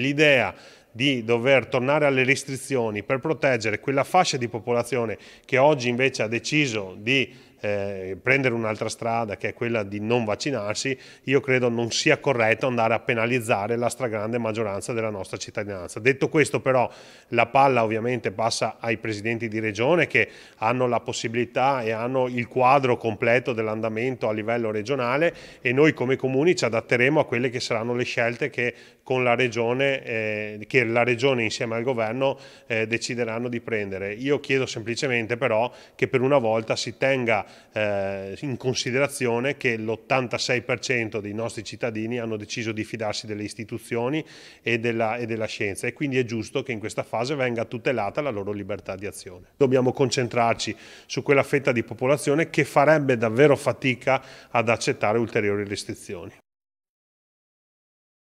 L'idea di dover tornare alle restrizioni per proteggere quella fascia di popolazione che oggi invece ha deciso di eh, prendere un'altra strada che è quella di non vaccinarsi, io credo non sia corretto andare a penalizzare la stragrande maggioranza della nostra cittadinanza. Detto questo però la palla ovviamente passa ai presidenti di regione che hanno la possibilità e hanno il quadro completo dell'andamento a livello regionale e noi come comuni ci adatteremo a quelle che saranno le scelte che, la regione, eh, che la regione insieme al governo eh, decideranno di prendere. Io chiedo semplicemente però che per una volta si tenga eh, in considerazione che l'86% dei nostri cittadini hanno deciso di fidarsi delle istituzioni e della, e della scienza e quindi è giusto che in questa fase venga tutelata la loro libertà di azione. Dobbiamo concentrarci su quella fetta di popolazione che farebbe davvero fatica ad accettare ulteriori restrizioni.